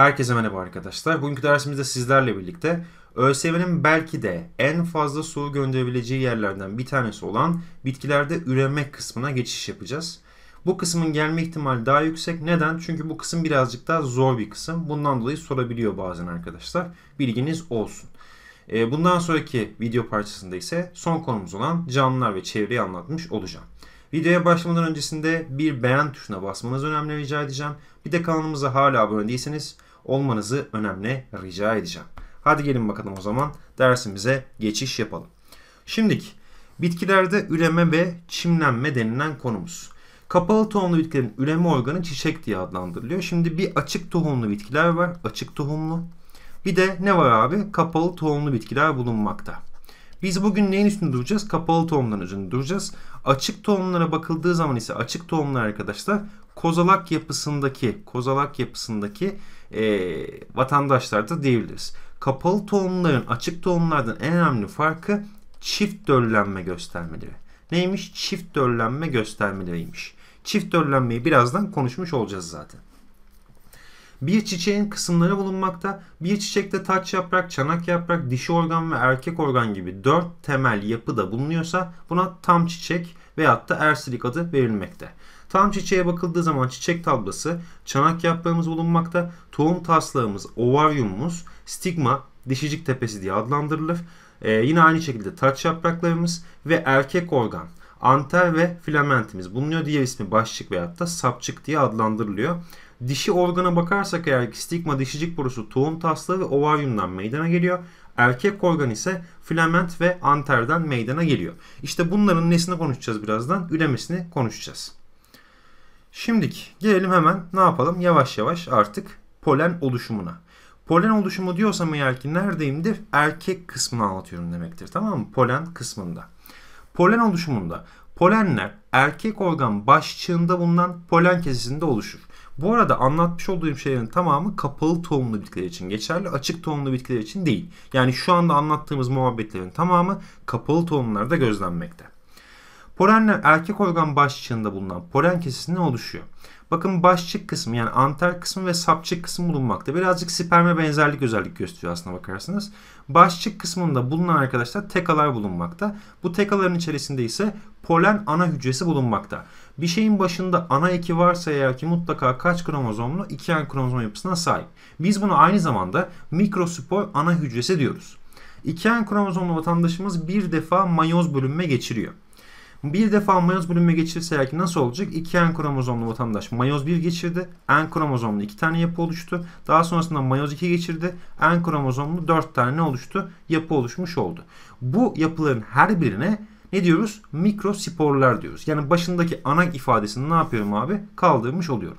Herkese merhaba arkadaşlar. Bugünkü dersimizde sizlerle birlikte ÖSYM'nin belki de en fazla su gönderebileceği yerlerden bir tanesi olan bitkilerde üreme kısmına geçiş yapacağız. Bu kısmın gelme ihtimali daha yüksek. Neden? Çünkü bu kısım birazcık daha zor bir kısım. Bundan dolayı sorabiliyor bazen arkadaşlar. Bilginiz olsun. Ee, bundan sonraki video parçasında ise son konumuz olan canlılar ve çevreyi anlatmış olacağım. Videoya başlamadan öncesinde bir beğen tuşuna basmanızı önemli rica edeceğim. Bir de kanalımıza hala abone değilseniz olmanızı önemli rica edeceğim. Hadi gelin bakalım o zaman dersimize geçiş yapalım. Şimdiki bitkilerde üreme ve çimlenme denilen konumuz. Kapalı tohumlu bitkilerin üreme organı çiçek diye adlandırılıyor. Şimdi bir açık tohumlu bitkiler var. Açık tohumlu. Bir de ne var abi? Kapalı tohumlu bitkiler bulunmakta. Biz bugün neyin üstünde duracağız? Kapalı tohumların üzerinde duracağız. Açık tohumlara bakıldığı zaman ise açık tohumlar arkadaşlar kozalak yapısındaki kozalak yapısındaki e, vatandaşlar da diyebiliriz. Kapalı tohumların açık tohumlardan en önemli farkı çift döllenme göstermeleri. Neymiş? Çift döllenme göstermeleriymiş. Çift döllenmeyi birazdan konuşmuş olacağız zaten. Bir çiçeğin kısımları bulunmakta. Bir çiçekte taç yaprak, çanak yaprak, dişi organ ve erkek organ gibi dört temel yapı da bulunuyorsa buna tam çiçek veyahut da ersilik adı verilmekte. Tam çiçeğe bakıldığı zaman çiçek tablası, çanak yaprağımız bulunmakta, tohum taslağımız, ovaryumumuz, stigma, dişicik tepesi diye adlandırılır. Ee, yine aynı şekilde taç yapraklarımız ve erkek organ, anter ve filamentimiz bulunuyor. Diğer ismi başçık veyahut da sapçık diye adlandırılıyor. Dişi organa bakarsak eğer ki stigma dişicik borusu tohum taslağı ve ovaryumdan meydana geliyor. Erkek organ ise filament ve anterden meydana geliyor. İşte bunların nesini konuşacağız birazdan? Üremesini konuşacağız. Şimdik gelelim hemen ne yapalım yavaş yavaş artık polen oluşumuna. Polen oluşumu diyorsam eğer ki neredeyimdir? Erkek kısmını anlatıyorum demektir tamam mı? Polen kısmında. Polen oluşumunda polenler erkek organ başçığında bulunan polen kesesinde oluşur. Bu arada anlatmış olduğum şeylerin tamamı kapalı tohumlu bitkiler için geçerli, açık tohumlu bitkiler için değil. Yani şu anda anlattığımız muhabbetlerin tamamı kapalı tohumlarda gözlenmekte. Polenler erkek organ başçığında bulunan polen kesesinden oluşuyor. Bakın başçık kısmı yani anter kısmı ve sapçık kısmı bulunmakta. Birazcık sperme benzerlik özellik gösteriyor aslında bakarsanız. Başçık kısmında bulunan arkadaşlar tekalar bulunmakta. Bu tekaların içerisinde ise polen ana hücresi bulunmakta. Bir şeyin başında ana eki varsa eğer ki mutlaka kaç kromozomlu? iki en kromozom yapısına sahip. Biz bunu aynı zamanda mikrospor ana hücresi diyoruz. İki en kromozomlu vatandaşımız bir defa mayoz bölünme geçiriyor. Bir defa mayoz bölünme geçirirse ki nasıl olacak? İki en kromozomlu vatandaş mayoz 1 geçirdi. En kromozomlu 2 tane yapı oluştu. Daha sonrasında mayoz 2 geçirdi. En kromozomlu 4 tane oluştu? Yapı oluşmuş oldu. Bu yapıların her birine ne diyoruz? Mikrosporlar diyoruz. Yani başındaki ana ifadesini ne yapıyorum abi? Kaldırmış oluyorum.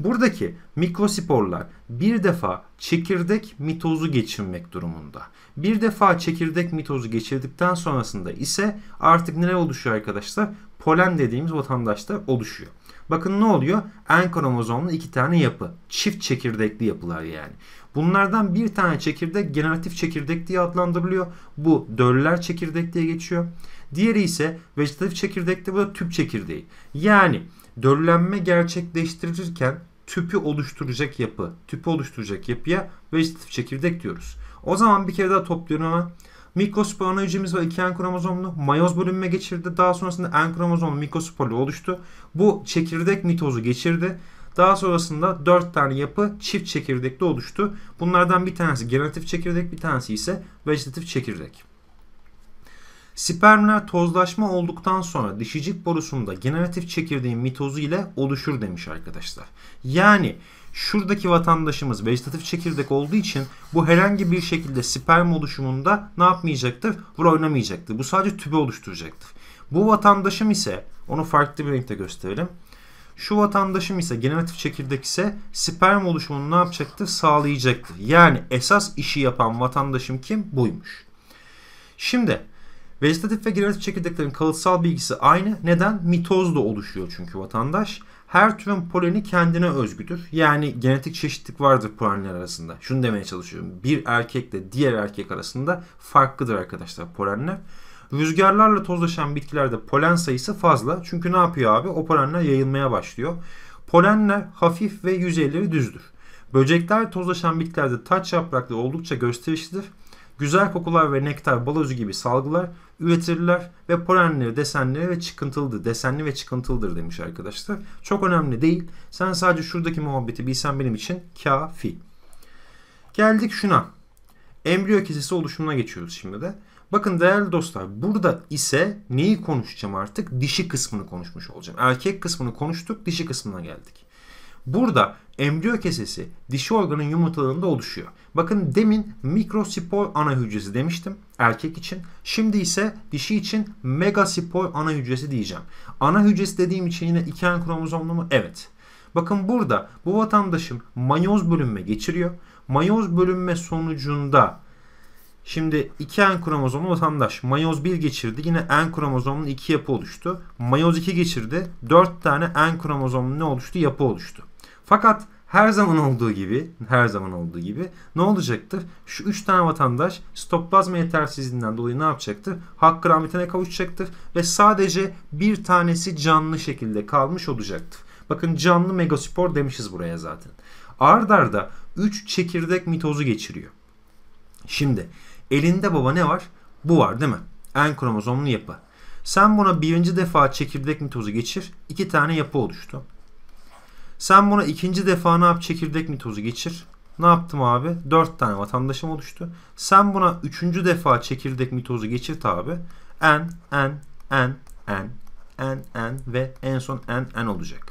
Buradaki mikrosporlar bir defa çekirdek mitozu geçirmek durumunda. Bir defa çekirdek mitozu geçirdikten sonrasında ise artık nere oluşuyor arkadaşlar? Polen dediğimiz vatandaşlar oluşuyor. Bakın ne oluyor? En kromozomlu iki tane yapı. Çift çekirdekli yapılar yani. Bunlardan bir tane çekirdek generatif çekirdek diye adlandırılıyor. Bu döller çekirdek diye geçiyor. Diğeri ise vejetatif de bu da tüp çekirdeği. Yani döllenme gerçekleştirirken tüpü oluşturacak yapı, tüpü oluşturacak yapıya vejetatif çekirdek diyoruz. O zaman bir kere daha topluyorum hemen. Mikrospor hücremiz var. iki en kromozomlu. Mayoz bölünme geçirdi. Daha sonrasında en kromozomlu mikrosporlu oluştu. Bu çekirdek mitozu geçirdi. Daha sonrasında 4 tane yapı çift çekirdekli oluştu. Bunlardan bir tanesi generatif çekirdek, bir tanesi ise vejetatif çekirdek. Spermler tozlaşma olduktan sonra dişicik borusunda generatif çekirdeğin mitozu ile oluşur demiş arkadaşlar. Yani şuradaki vatandaşımız vejetatif çekirdek olduğu için bu herhangi bir şekilde sperm oluşumunda ne yapmayacaktır? Rol oynamayacaktır. Bu sadece tübe oluşturacaktır. Bu vatandaşım ise onu farklı bir renkte gösterelim. Şu vatandaşım ise generatif çekirdek ise sperm oluşumunu ne yapacaktır? Sağlayacaktır. Yani esas işi yapan vatandaşım kim? Buymuş. Şimdi Vejetatif ve gerilatif çekirdeklerin kalıtsal bilgisi aynı. Neden? mitoz da oluşuyor çünkü vatandaş. Her türün poleni kendine özgüdür. Yani genetik çeşitlik vardır polenler arasında. Şunu demeye çalışıyorum. Bir erkekle diğer erkek arasında farklıdır arkadaşlar polenler. Rüzgarlarla tozlaşan bitkilerde polen sayısı fazla. Çünkü ne yapıyor abi? O polenler yayılmaya başlıyor. Polenler hafif ve yüzeyleri düzdür. Böcekler tozlaşan bitkilerde taç yaprakları oldukça gösterişlidir. Güzel kokular ve nektar balozu gibi salgılar üretirler ve polenleri desenleri ve çıkıntılıdır. Desenli ve çıkıntılıdır demiş arkadaşlar. Çok önemli değil. Sen sadece şuradaki muhabbeti bilsen benim için kafi. Geldik şuna. Embriyo kesesi oluşumuna geçiyoruz şimdi de. Bakın değerli dostlar burada ise neyi konuşacağım artık? Dişi kısmını konuşmuş olacağım. Erkek kısmını konuştuk, dişi kısmına geldik. Burada embriyo kesesi dişi organın yumurtalığında oluşuyor. Bakın demin mikrospor ana hücresi demiştim erkek için. Şimdi ise dişi için megaspor ana hücresi diyeceğim. Ana hücresi dediğim için yine iki en kromozomlu mu? Evet. Bakın burada bu vatandaşım mayoz bölünme geçiriyor. Mayoz bölünme sonucunda Şimdi iki en kromozomlu vatandaş. Mayoz 1 geçirdi. Yine en kromozomlu 2 yapı oluştu. Mayoz 2 geçirdi. 4 tane en kromozomlu ne oluştu? Yapı oluştu. Fakat her zaman olduğu gibi, her zaman olduğu gibi ne olacaktır? Şu 3 tane vatandaş stoplazma yetersizliğinden dolayı ne yapacaktır? Hakkı rahmetine kavuşacaktır ve sadece bir tanesi canlı şekilde kalmış olacaktır. Bakın canlı megaspor demişiz buraya zaten. Ardarda 3 çekirdek mitozu geçiriyor. Şimdi elinde baba ne var? Bu var değil mi? En kromozomlu yapı. Sen buna birinci defa çekirdek mitozu geçir. iki tane yapı oluştu. Sen buna ikinci defa ne yap? Çekirdek mitozu geçir. Ne yaptım abi? 4 tane vatandaşım oluştu. Sen buna üçüncü defa çekirdek mitozu geçirt abi. N, N, N, N, N, N ve en son N, N olacak.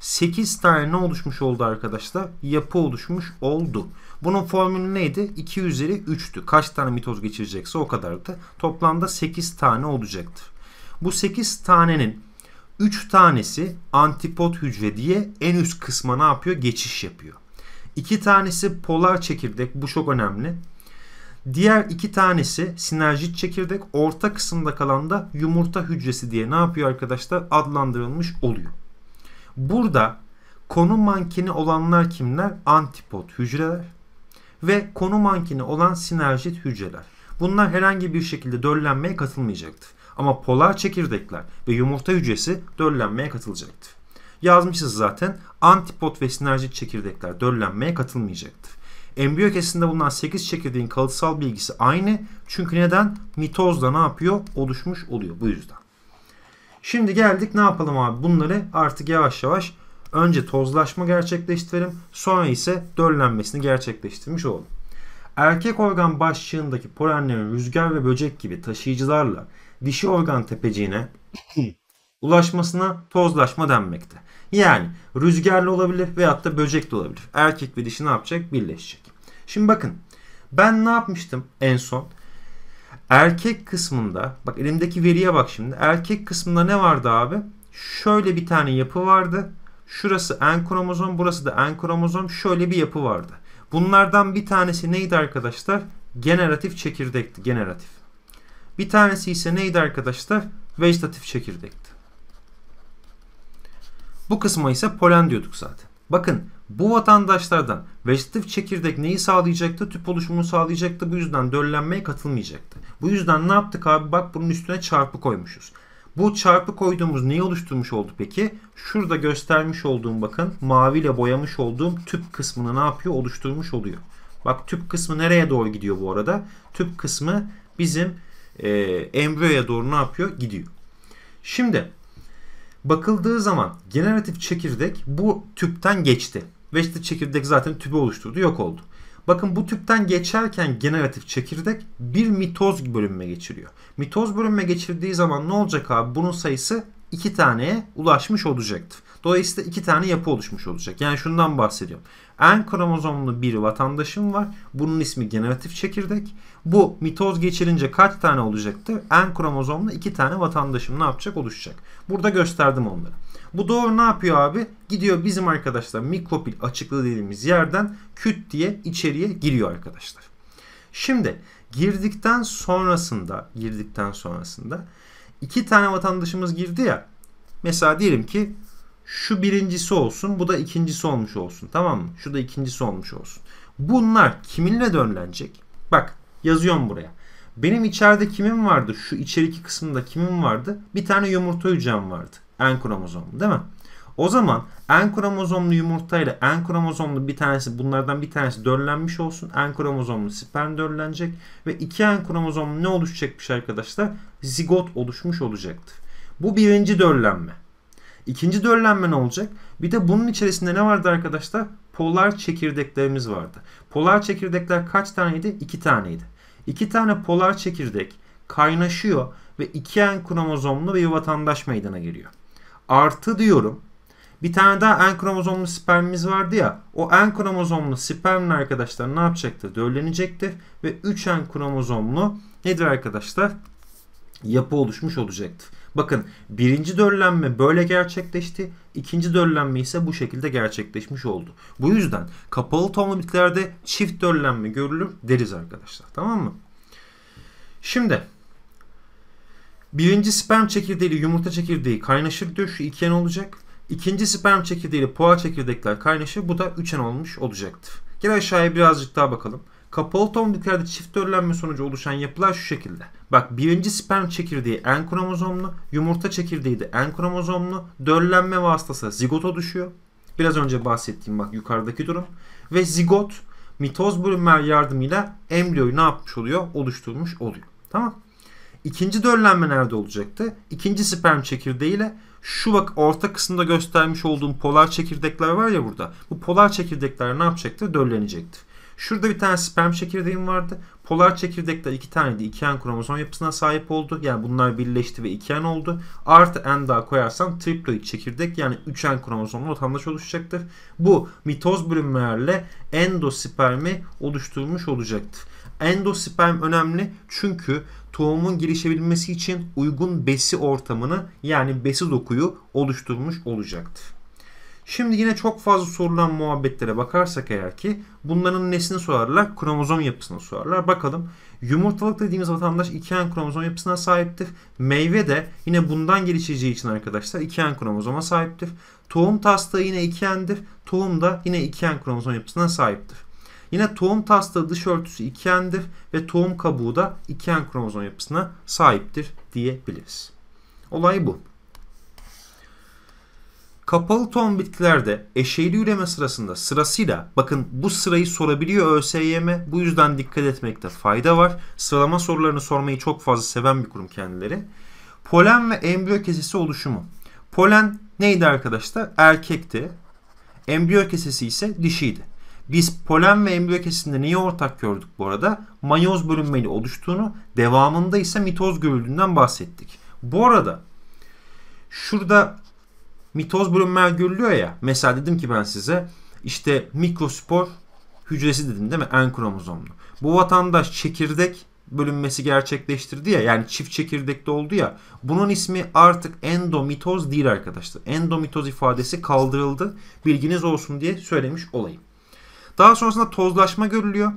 8 tane ne oluşmuş oldu arkadaşlar? Yapı oluşmuş oldu. Bunun formülü neydi? 2 üzeri 3'tü. Kaç tane mitoz geçirecekse o kadardı. Toplamda 8 tane olacaktır. Bu 8 tanenin 3 tanesi antipod hücre diye en üst kısma ne yapıyor? Geçiş yapıyor. 2 tanesi polar çekirdek. Bu çok önemli. Diğer iki tanesi sinerjit çekirdek. Orta kısımda kalan da yumurta hücresi diye ne yapıyor arkadaşlar? Adlandırılmış oluyor. Burada konu mankeni olanlar kimler? Antipod hücreler ve konu mankeni olan sinerjit hücreler. Bunlar herhangi bir şekilde döllenmeye katılmayacaktır. Ama polar çekirdekler ve yumurta hücresi döllenmeye katılacaktı. Yazmışız zaten antipot ve sinerjik çekirdekler döllenmeye katılmayacaktı. Embriyo kesinde bulunan 8 çekirdeğin kalıtsal bilgisi aynı. Çünkü neden? Mitozda ne yapıyor? Oluşmuş oluyor bu yüzden. Şimdi geldik ne yapalım abi? Bunları artık yavaş yavaş önce tozlaşma gerçekleştirelim. Sonra ise döllenmesini gerçekleştirmiş olalım. Erkek organ başçığındaki polenlerin rüzgar ve böcek gibi taşıyıcılarla dişi organ tepeciğine ulaşmasına tozlaşma denmekte. Yani rüzgarlı olabilir veyahut da böcek de olabilir. Erkek ve dişi ne yapacak? Birleşecek. Şimdi bakın ben ne yapmıştım en son? Erkek kısmında bak elimdeki veriye bak şimdi. Erkek kısmında ne vardı abi? Şöyle bir tane yapı vardı. Şurası en kromozom, burası da en kromozom. Şöyle bir yapı vardı. Bunlardan bir tanesi neydi arkadaşlar? Generatif çekirdekti. Generatif. Bir tanesi ise neydi arkadaşlar? Vejetatif çekirdekti. Bu kısma ise polen diyorduk zaten. Bakın bu vatandaşlardan vejetatif çekirdek neyi sağlayacaktı? Tüp oluşumunu sağlayacaktı. Bu yüzden döllenmeye katılmayacaktı. Bu yüzden ne yaptık abi? Bak bunun üstüne çarpı koymuşuz. Bu çarpı koyduğumuz neyi oluşturmuş oldu peki? Şurada göstermiş olduğum bakın maviyle boyamış olduğum tüp kısmını ne yapıyor? Oluşturmuş oluyor. Bak tüp kısmı nereye doğru gidiyor bu arada? Tüp kısmı bizim e, ee, embriyoya doğru ne yapıyor? Gidiyor. Şimdi bakıldığı zaman generatif çekirdek bu tüpten geçti. Ve işte çekirdek zaten tübü oluşturdu yok oldu. Bakın bu tüpten geçerken generatif çekirdek bir mitoz bölünme geçiriyor. Mitoz bölünme geçirdiği zaman ne olacak abi? Bunun sayısı iki taneye ulaşmış olacaktır. Dolayısıyla iki tane yapı oluşmuş olacak. Yani şundan bahsediyorum. En kromozomlu bir vatandaşım var. Bunun ismi generatif çekirdek. Bu mitoz geçirince kaç tane olacaktı? En kromozomlu iki tane vatandaşım ne yapacak? Oluşacak. Burada gösterdim onları. Bu doğru ne yapıyor abi? Gidiyor bizim arkadaşlar mikropil açıklığı dediğimiz yerden küt diye içeriye giriyor arkadaşlar. Şimdi girdikten sonrasında girdikten sonrasında iki tane vatandaşımız girdi ya. Mesela diyelim ki şu birincisi olsun. Bu da ikincisi olmuş olsun. Tamam mı? Şu da ikincisi olmuş olsun. Bunlar kiminle dönlenecek? Bak yazıyorum buraya. Benim içeride kimim vardı? Şu içeriki kısmında kimim vardı? Bir tane yumurta hücrem vardı. En kromozomlu değil mi? O zaman en kromozomlu yumurtayla en kromozomlu bir tanesi bunlardan bir tanesi döllenmiş olsun. En kromozomlu sperm döllenecek ve iki en kromozomlu ne oluşacakmış arkadaşlar? Zigot oluşmuş olacaktı. Bu birinci döllenme. İkinci döllenme ne olacak? Bir de bunun içerisinde ne vardı arkadaşlar? Polar çekirdeklerimiz vardı. Polar çekirdekler kaç taneydi? İki taneydi. İki tane polar çekirdek kaynaşıyor ve iki en kromozomlu bir vatandaş meydana geliyor. Artı diyorum. Bir tane daha en kromozomlu spermimiz vardı ya. O en kromozomlu spermin arkadaşlar ne yapacaktı? Döllenecektir ve 3 en kromozomlu nedir arkadaşlar? Yapı oluşmuş olacaktı. Bakın birinci döllenme böyle gerçekleşti. ikinci döllenme ise bu şekilde gerçekleşmiş oldu. Bu yüzden kapalı tombiklerde çift döllenme görülür deriz arkadaşlar. Tamam mı? Şimdi birinci sperm çekirdeği ile yumurta çekirdeği kaynaşır diyor. Şu ikiyen olacak. İkinci sperm çekirdeği ile poğa çekirdekler kaynaşır. Bu da üçen olmuş olacaktır. Gel aşağıya birazcık daha bakalım. Kapalı tohumluklerde çift döllenme sonucu oluşan yapılar şu şekilde. Bak birinci sperm çekirdeği en kromozomlu, yumurta çekirdeği de en kromozomlu. Döllenme vasıtası zigota düşüyor. Biraz önce bahsettiğim bak yukarıdaki durum. Ve zigot mitoz bölünmeler yardımıyla embriyoyu ne yapmış oluyor? Oluşturmuş oluyor. Tamam. İkinci döllenme nerede olacaktı? İkinci sperm çekirdeğiyle şu bak orta kısımda göstermiş olduğum polar çekirdekler var ya burada. Bu polar çekirdekler ne yapacaktı? Döllenecekti. Şurada bir tane sperm çekirdeğim vardı. Polar çekirdekler iki tane de iki en kromozom yapısına sahip oldu. Yani bunlar birleşti ve iki en oldu. Artı en daha koyarsan triploid çekirdek yani üç en kromozomlu vatandaş oluşacaktır. Bu mitoz bölünmelerle endospermi oluşturmuş olacaktır. Endosperm önemli çünkü tohumun gelişebilmesi için uygun besi ortamını yani besi dokuyu oluşturmuş olacaktır. Şimdi yine çok fazla sorulan muhabbetlere bakarsak eğer ki bunların nesini sorarlar? Kromozom yapısını sorarlar. Bakalım yumurtalık dediğimiz vatandaş iki kromozom yapısına sahiptir. Meyve de yine bundan gelişeceği için arkadaşlar iki kromozoma sahiptir. Tohum taslağı yine iki yandır. Tohum da yine iki kromozom yapısına sahiptir. Yine tohum taslağı dış örtüsü ikendir ve tohum kabuğu da iken kromozom yapısına sahiptir diyebiliriz. Olay bu. Kapalı tohum bitkilerde eşeğli üreme sırasında sırasıyla bakın bu sırayı sorabiliyor ÖSYM. Bu yüzden dikkat etmekte fayda var. Sıralama sorularını sormayı çok fazla seven bir kurum kendileri. Polen ve embriyo kesesi oluşumu. Polen neydi arkadaşlar? Erkekti. Embriyo kesesi ise dişiydi. Biz polen ve embriyo kesesinde neyi ortak gördük bu arada? Mayoz bölünmeli oluştuğunu, devamında ise mitoz görüldüğünden bahsettik. Bu arada şurada mitoz bölünmeler görülüyor ya. Mesela dedim ki ben size işte mikrospor hücresi dedim değil mi? En kromozomlu. Bu vatandaş çekirdek bölünmesi gerçekleştirdi ya yani çift çekirdekli oldu ya bunun ismi artık endomitoz değil arkadaşlar. Endomitoz ifadesi kaldırıldı. Bilginiz olsun diye söylemiş olayım. Daha sonrasında tozlaşma görülüyor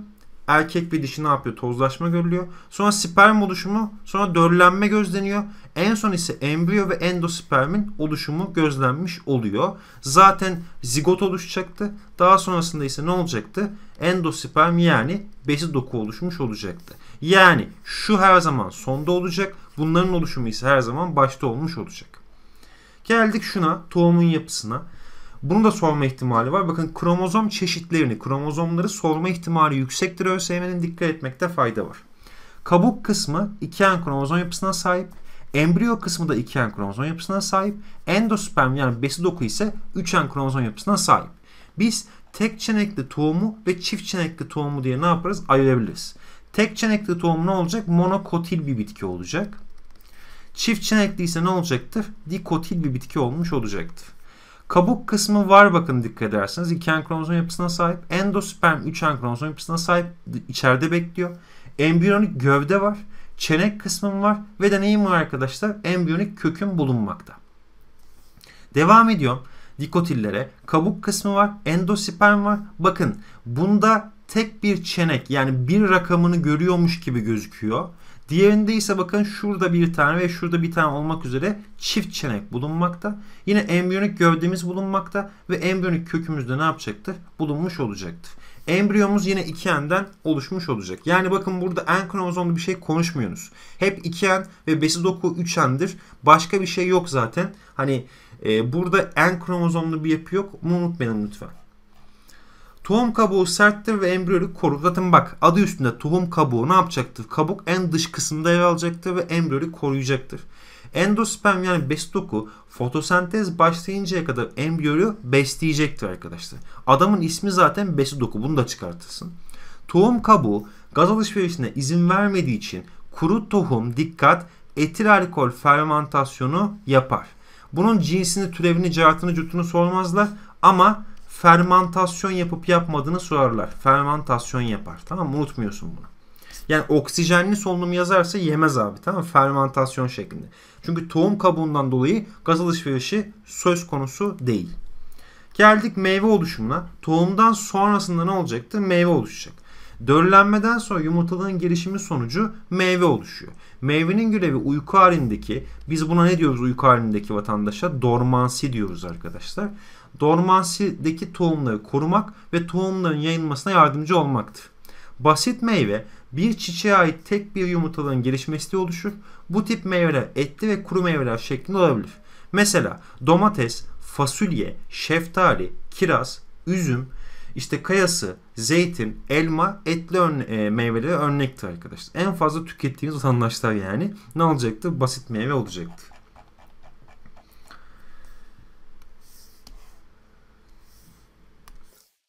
erkek bir dişi ne yapıyor? Tozlaşma görülüyor. Sonra sperm oluşumu, sonra döllenme gözleniyor. En son ise embriyo ve endospermin oluşumu gözlenmiş oluyor. Zaten zigot oluşacaktı. Daha sonrasında ise ne olacaktı? Endosperm yani besi doku oluşmuş olacaktı. Yani şu her zaman sonda olacak. Bunların oluşumu ise her zaman başta olmuş olacak. Geldik şuna, tohumun yapısına. Bunu da sorma ihtimali var. Bakın kromozom çeşitlerini, kromozomları sorma ihtimali yüksektir ÖSYM'nin dikkat etmekte fayda var. Kabuk kısmı 2N kromozom yapısına sahip. Embriyo kısmı da 2N kromozom yapısına sahip. Endosperm yani besi doku ise 3N kromozom yapısına sahip. Biz tek çenekli tohumu ve çift çenekli tohumu diye ne yaparız? Ayırabiliriz. Tek çenekli tohum ne olacak? Monokotil bir bitki olacak. Çift çenekli ise ne olacaktır? Dikotil bir bitki olmuş olacaktır. Kabuk kısmı var bakın dikkat ederseniz. 2N kromozom yapısına sahip. Endosperm 3N kromozom yapısına sahip. içeride bekliyor. Embriyonik gövde var. Çenek kısmım var. Ve deneyim neyim var arkadaşlar? Embriyonik köküm bulunmakta. Devam ediyorum. Dikotillere. Kabuk kısmı var. Endosperm var. Bakın bunda tek bir çenek yani bir rakamını görüyormuş gibi gözüküyor. Diğerinde ise bakın şurada bir tane ve şurada bir tane olmak üzere çift çenek bulunmakta. Yine embriyonik gövdemiz bulunmakta ve embriyonik kökümüz de ne yapacaktır? Bulunmuş olacaktı. Embriyomuz yine iki enden oluşmuş olacak. Yani bakın burada en kromozomlu bir şey konuşmuyoruz. Hep iki en ve besi doku üç endir. Başka bir şey yok zaten. Hani e, burada en kromozomlu bir yapı yok. Bunu unutmayalım lütfen. Tohum kabuğu serttir ve embriyolik korur. Zaten bak adı üstünde tohum kabuğu ne yapacaktır? Kabuk en dış kısımda yer alacaktır ve embriyolik koruyacaktır. Endosperm yani besin doku fotosentez başlayıncaya kadar embriyoyu besleyecektir arkadaşlar. Adamın ismi zaten besin doku bunu da çıkartırsın. Tohum kabuğu gaz alışverişine izin vermediği için kuru tohum dikkat etil alkol fermentasyonu yapar. Bunun cinsini, türevini, caratını, cutunu sormazlar ama fermantasyon yapıp yapmadığını sorarlar. Fermantasyon yapar. Tamam mı? Unutmuyorsun bunu. Yani oksijenli solunum yazarsa yemez abi tamam mı? Fermantasyon şeklinde. Çünkü tohum kabuğundan dolayı gaz alışverişi söz konusu değil. Geldik meyve oluşumuna. Tohumdan sonrasında ne olacaktı? Meyve oluşacak. Döllenmeden sonra yumurtalığın gelişimi sonucu meyve oluşuyor. Meyvenin görevi uyku halindeki, biz buna ne diyoruz uyku halindeki vatandaşa? Dormansi diyoruz arkadaşlar dormansideki tohumları korumak ve tohumların yayılmasına yardımcı olmaktır. Basit meyve bir çiçeğe ait tek bir yumurtalığın gelişmesi oluşur. Bu tip meyveler etli ve kuru meyveler şeklinde olabilir. Mesela domates, fasulye, şeftali, kiraz, üzüm, işte kayası, zeytin, elma etli ön, e, meyveleri örnektir arkadaşlar. En fazla tükettiğimiz vatandaşlar yani ne olacaktı? Basit meyve olacaktı.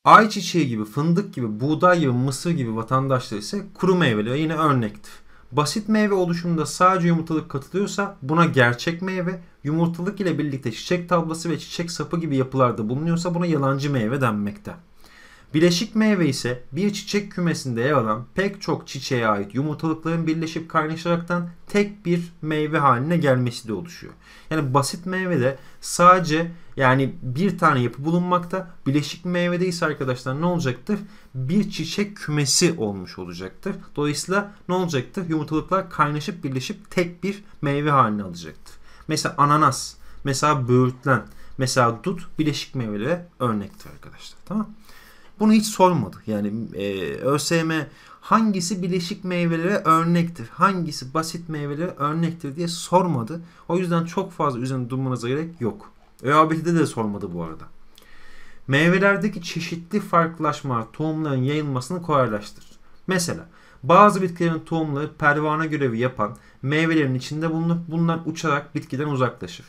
Ayçiçeği gibi, fındık gibi, buğday gibi, mısır gibi vatandaşlar ise kuru meyveli yine örnektir. Basit meyve oluşumunda sadece yumurtalık katılıyorsa buna gerçek meyve, yumurtalık ile birlikte çiçek tablası ve çiçek sapı gibi yapılarda bulunuyorsa buna yalancı meyve denmekte. Bileşik meyve ise bir çiçek kümesinde yer alan pek çok çiçeğe ait yumurtalıkların birleşip kaynaşaraktan tek bir meyve haline gelmesi de oluşuyor. Yani basit meyvede sadece yani bir tane yapı bulunmakta. Bileşik meyvede ise arkadaşlar ne olacaktır? Bir çiçek kümesi olmuş olacaktır. Dolayısıyla ne olacaktır? Yumurtalıklar kaynaşıp birleşip tek bir meyve haline alacaktır. Mesela ananas, mesela böğürtlen, mesela dut bileşik meyvelere örnektir arkadaşlar. Tamam bunu hiç sormadık. Yani e, ÖSYM hangisi bileşik meyvelere örnektir, hangisi basit meyvelere örnektir diye sormadı. O yüzden çok fazla üzerinde durmanıza gerek yok. ÖABT'de de sormadı bu arada. Meyvelerdeki çeşitli farklılaşma tohumların yayılmasını kolaylaştır. Mesela bazı bitkilerin tohumları pervane görevi yapan meyvelerin içinde bulunup bunlar uçarak bitkiden uzaklaşır.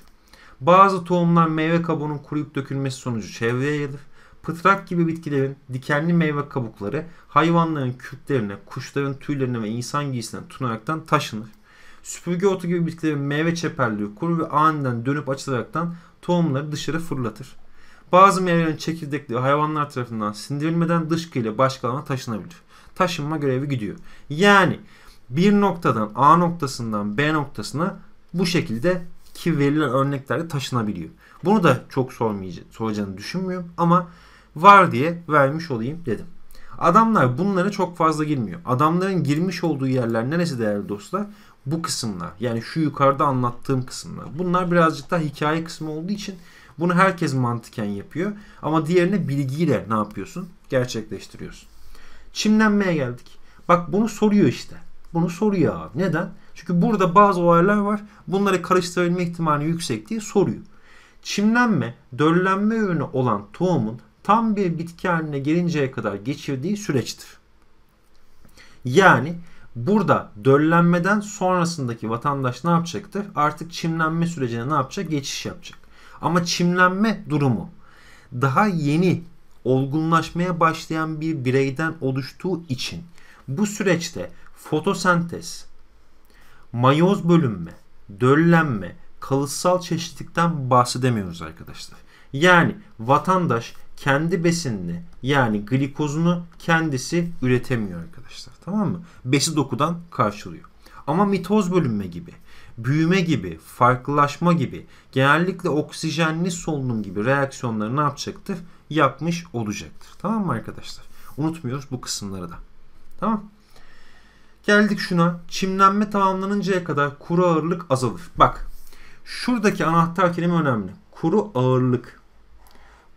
Bazı tohumlar meyve kabuğunun kuruyup dökülmesi sonucu çevreye yayılır. Pıtrak gibi bitkilerin dikenli meyve kabukları hayvanların kürklerine, kuşların tüylerine ve insan giysine tutunaraktan taşınır. Süpürge otu gibi bitkilerin meyve çeperliği kuru ve aniden dönüp açılaraktan tohumları dışarı fırlatır. Bazı meyvelerin çekirdekleri hayvanlar tarafından sindirilmeden dışkıyla başka alana taşınabilir. Taşınma görevi gidiyor. Yani bir noktadan A noktasından B noktasına bu şekilde ki verilen örneklerde taşınabiliyor. Bunu da çok sormayacağım, soracağını düşünmüyorum ama var diye vermiş olayım dedim. Adamlar bunlara çok fazla girmiyor. Adamların girmiş olduğu yerler neresi değerli dostlar? Bu kısımlar. Yani şu yukarıda anlattığım kısımlar. Bunlar birazcık daha hikaye kısmı olduğu için bunu herkes mantıken yapıyor. Ama diğerine bilgiyle ne yapıyorsun? Gerçekleştiriyorsun. Çimlenmeye geldik. Bak bunu soruyor işte. Bunu soruyor abi. Neden? Çünkü burada bazı olaylar var. Bunları karıştırabilme ihtimali yüksek diye soruyor. Çimlenme, döllenme ürünü olan tohumun tam bir bitki haline gelinceye kadar geçirdiği süreçtir. Yani burada döllenmeden sonrasındaki vatandaş ne yapacaktır? Artık çimlenme sürecine ne yapacak? Geçiş yapacak. Ama çimlenme durumu daha yeni olgunlaşmaya başlayan bir bireyden oluştuğu için bu süreçte fotosentez, mayoz bölünme, döllenme, kalıtsal çeşitlikten bahsedemiyoruz arkadaşlar. Yani vatandaş kendi besinini yani glikozunu kendisi üretemiyor arkadaşlar. Tamam mı? Besi dokudan karşılıyor. Ama mitoz bölünme gibi, büyüme gibi, farklılaşma gibi, genellikle oksijenli solunum gibi reaksiyonları ne yapacaktır? Yapmış olacaktır. Tamam mı arkadaşlar? Unutmuyoruz bu kısımları da. Tamam Geldik şuna. Çimlenme tamamlanıncaya kadar kuru ağırlık azalır. Bak şuradaki anahtar kelime önemli. Kuru ağırlık.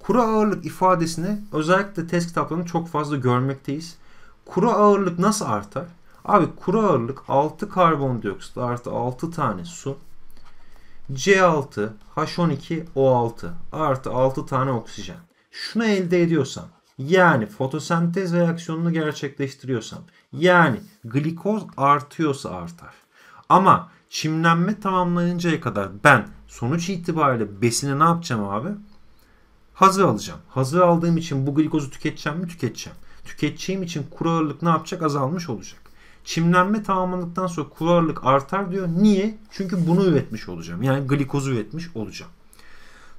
Kuru ağırlık ifadesini özellikle test kitaplarını çok fazla görmekteyiz. Kuru ağırlık nasıl artar? Abi kuru ağırlık 6 karbondioksit artı 6 tane su C6 H12 O6 artı 6 tane oksijen. Şunu elde ediyorsam yani fotosentez reaksiyonunu gerçekleştiriyorsam yani glikoz artıyorsa artar. Ama çimlenme tamamlanıncaya kadar ben sonuç itibariyle besini ne yapacağım abi? Hazı alacağım. Hazı aldığım için bu glikozu tüketeceğim mi? Tüketeceğim. Tüketeceğim için kuru ağırlık ne yapacak? Azalmış olacak. Çimlenme tamamlandıktan sonra kuru ağırlık artar diyor. Niye? Çünkü bunu üretmiş olacağım. Yani glikozu üretmiş olacağım.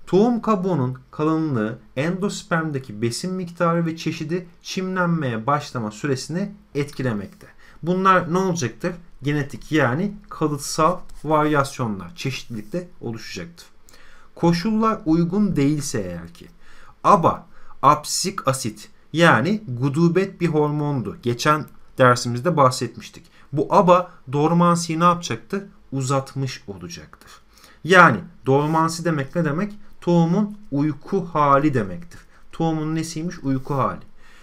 Tohum kabuğunun kalınlığı, endospermdeki besin miktarı ve çeşidi çimlenmeye başlama süresini etkilemekte. Bunlar ne olacaktır? Genetik yani kalıtsal varyasyonlar çeşitlilikte oluşacaktır. Koşullar uygun değilse eğer ki. ABA, apsik asit yani gudubet bir hormondu. Geçen dersimizde bahsetmiştik. Bu ABA dormansiyi ne yapacaktı? Uzatmış olacaktır. Yani dormansi demek ne demek? Tohumun uyku hali demektir. Tohumun nesiymiş? Uyku hali.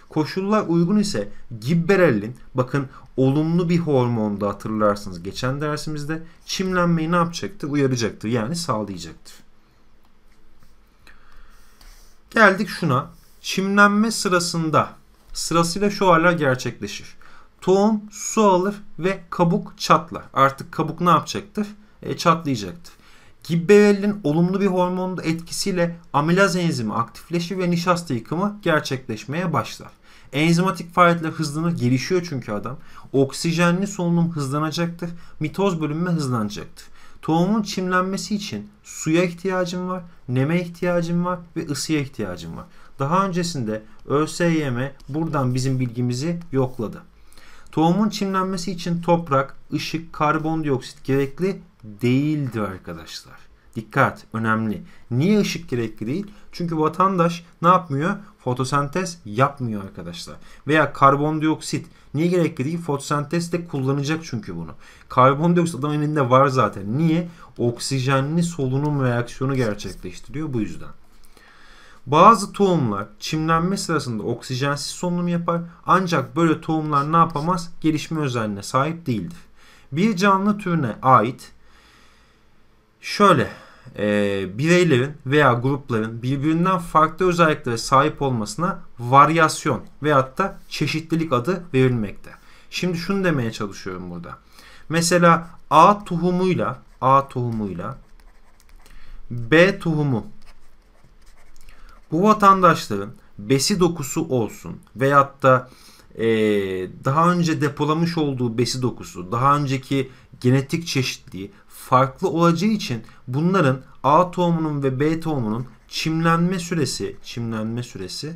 Koşullar uygun ise gibberellin bakın olumlu bir hormonda hatırlarsınız geçen dersimizde çimlenmeyi ne yapacaktır? Uyaracaktır yani sağlayacaktır. Geldik şuna. Çimlenme sırasında sırasıyla şu haller gerçekleşir. Tohum su alır ve kabuk çatlar. Artık kabuk ne yapacaktır? E, çatlayacaktır. Gibbevelin olumlu bir hormonun etkisiyle amilaz enzimi aktifleşir ve nişasta yıkımı gerçekleşmeye başlar. Enzimatik faaliyetler hızlanır. Gelişiyor çünkü adam. Oksijenli solunum hızlanacaktır. Mitoz bölünme hızlanacaktır. Tohumun çimlenmesi için suya ihtiyacım var, neme ihtiyacım var ve ısıya ihtiyacım var. Daha öncesinde ÖSYM buradan bizim bilgimizi yokladı. Tohumun çimlenmesi için toprak, ışık, karbondioksit gerekli değildi arkadaşlar. Dikkat önemli. Niye ışık gerekli değil? Çünkü vatandaş ne yapmıyor? Fotosentez yapmıyor arkadaşlar. Veya karbondioksit niye gerekli değil? Fotosentez de kullanacak çünkü bunu. Karbondioksit adamın elinde var zaten. Niye? Oksijenli solunum reaksiyonu gerçekleştiriyor bu yüzden. Bazı tohumlar çimlenme sırasında oksijensiz solunum yapar ancak böyle tohumlar ne yapamaz? Gelişme özelliğine sahip değildir. Bir canlı türüne ait şöyle e, bireylerin veya grupların birbirinden farklı özelliklere sahip olmasına varyasyon veyahut da çeşitlilik adı verilmekte. Şimdi şunu demeye çalışıyorum burada. Mesela A tohumuyla A tohumuyla B tohumu bu vatandaşların besi dokusu olsun veyahut da e, daha önce depolamış olduğu besi dokusu, daha önceki genetik çeşitliği farklı olacağı için bunların A tohumunun ve B tohumunun çimlenme süresi, çimlenme süresi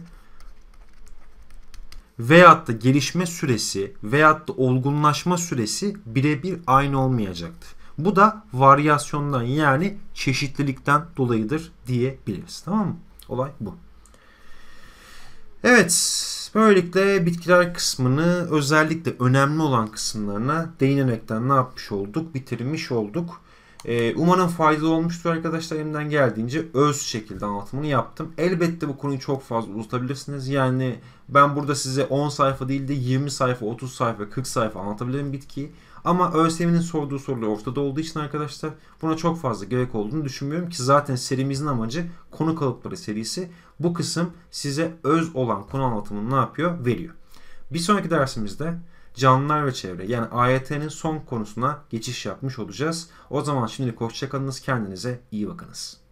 veyahut da gelişme süresi veyahut da olgunlaşma süresi birebir aynı olmayacaktır. Bu da varyasyondan yani çeşitlilikten dolayıdır diyebiliriz. Tamam mı? Olay bu. Evet, böylelikle bitkiler kısmını özellikle önemli olan kısımlarına değinerekten ne yapmış olduk? Bitirmiş olduk. Ee, umarım faydalı olmuştur arkadaşlar. Elimden geldiğince öz şekilde anlatımını yaptım. Elbette bu konuyu çok fazla uzatabilirsiniz. Yani ben burada size 10 sayfa değil de 20 sayfa, 30 sayfa, 40 sayfa anlatabilirim bitkiyi. Ama ÖSYM'nin sorduğu sorular ortada olduğu için arkadaşlar buna çok fazla gerek olduğunu düşünmüyorum ki zaten serimizin amacı konu kalıpları serisi. Bu kısım size öz olan konu anlatımını ne yapıyor? Veriyor. Bir sonraki dersimizde canlılar ve çevre yani AYT'nin son konusuna geçiş yapmış olacağız. O zaman şimdilik hoşçakalınız kendinize iyi bakınız.